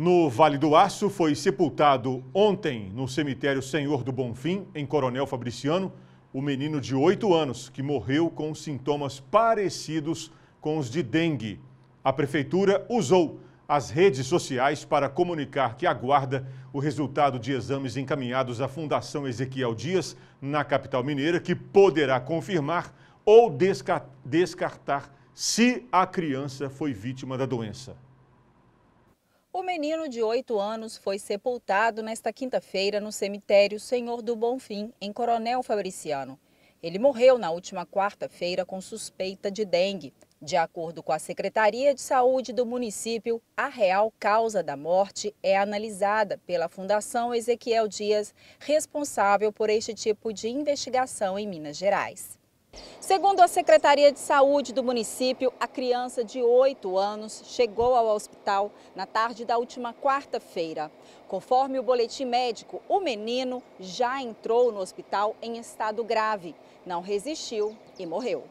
No Vale do Aço foi sepultado ontem no cemitério Senhor do Bonfim, em Coronel Fabriciano, o menino de 8 anos que morreu com sintomas parecidos com os de dengue. A prefeitura usou as redes sociais para comunicar que aguarda o resultado de exames encaminhados à Fundação Ezequiel Dias, na capital mineira, que poderá confirmar ou descartar se a criança foi vítima da doença. O menino de 8 anos foi sepultado nesta quinta-feira no cemitério Senhor do Bonfim, em Coronel Fabriciano. Ele morreu na última quarta-feira com suspeita de dengue. De acordo com a Secretaria de Saúde do município, a real causa da morte é analisada pela Fundação Ezequiel Dias, responsável por este tipo de investigação em Minas Gerais. Segundo a Secretaria de Saúde do município, a criança de 8 anos chegou ao hospital na tarde da última quarta-feira. Conforme o boletim médico, o menino já entrou no hospital em estado grave, não resistiu e morreu.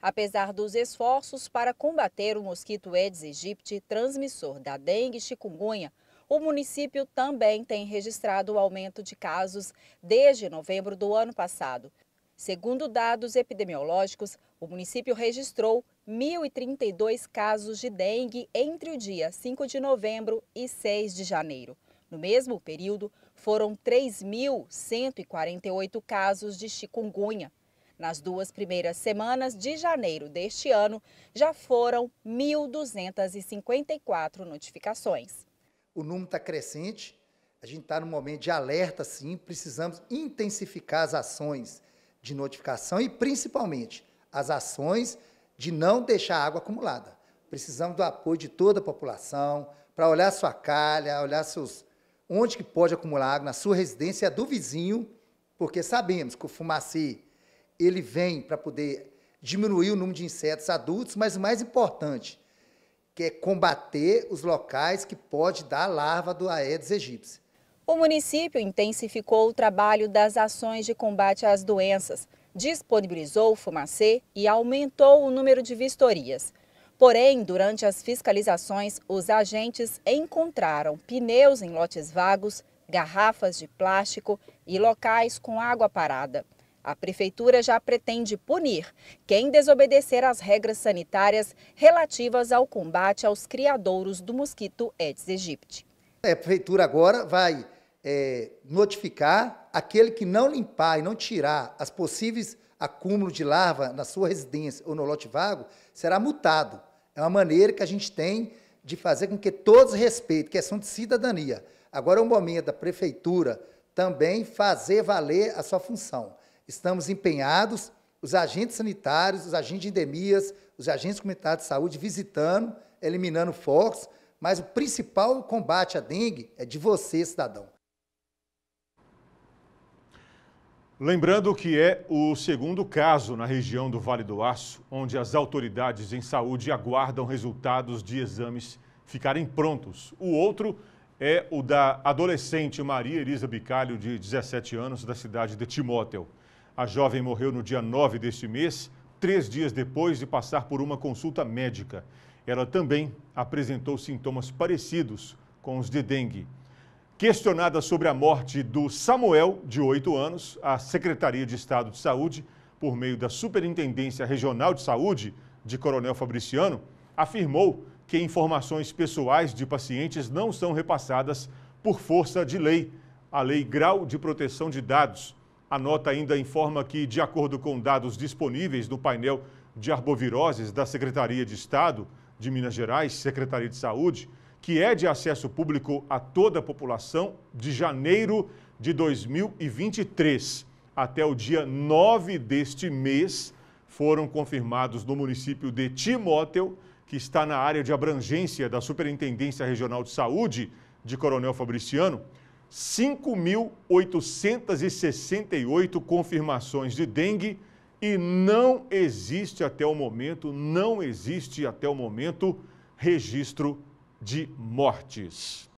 Apesar dos esforços para combater o mosquito Aedes aegypti, transmissor da dengue e chikungunya, o município também tem registrado o aumento de casos desde novembro do ano passado. Segundo dados epidemiológicos, o município registrou 1.032 casos de dengue entre o dia 5 de novembro e 6 de janeiro. No mesmo período, foram 3.148 casos de chikungunya. Nas duas primeiras semanas de janeiro deste ano, já foram 1.254 notificações. O número está crescente, a gente está num momento de alerta, sim, precisamos intensificar as ações de notificação e, principalmente, as ações de não deixar a água acumulada. Precisamos do apoio de toda a população para olhar sua calha, olhar seus, onde que pode acumular água, na sua residência do vizinho, porque sabemos que o fumacê ele vem para poder diminuir o número de insetos adultos, mas o mais importante, que é combater os locais que pode dar larva do Aedes aegypti. O município intensificou o trabalho das ações de combate às doenças, disponibilizou o fumacê e aumentou o número de vistorias. Porém, durante as fiscalizações, os agentes encontraram pneus em lotes vagos, garrafas de plástico e locais com água parada. A prefeitura já pretende punir quem desobedecer às regras sanitárias relativas ao combate aos criadouros do mosquito Aedes aegypti. É, a prefeitura agora vai é, notificar aquele que não limpar e não tirar as possíveis acúmulo de larva na sua residência ou no lote vago, será multado. É uma maneira que a gente tem de fazer com que todos respeitem, questão é de cidadania. Agora é o momento da prefeitura também fazer valer a sua função. Estamos empenhados, os agentes sanitários, os agentes de endemias, os agentes comunitários de saúde visitando, eliminando focos, mas o principal combate à dengue é de você, cidadão. Lembrando que é o segundo caso na região do Vale do Aço, onde as autoridades em saúde aguardam resultados de exames ficarem prontos. O outro é o da adolescente Maria Elisa Bicalho, de 17 anos, da cidade de Timóteo. A jovem morreu no dia 9 deste mês, três dias depois de passar por uma consulta médica. Ela também apresentou sintomas parecidos com os de dengue. Questionada sobre a morte do Samuel, de 8 anos, a Secretaria de Estado de Saúde, por meio da Superintendência Regional de Saúde, de Coronel Fabriciano, afirmou que informações pessoais de pacientes não são repassadas por força de lei, a Lei Grau de Proteção de Dados. A nota ainda informa que, de acordo com dados disponíveis do painel de arboviroses da Secretaria de Estado de Minas Gerais, Secretaria de Saúde, que é de acesso público a toda a população, de janeiro de 2023 até o dia 9 deste mês, foram confirmados no município de Timóteo, que está na área de abrangência da Superintendência Regional de Saúde de Coronel Fabriciano, 5.868 confirmações de dengue e não existe até o momento, não existe até o momento registro de mortes.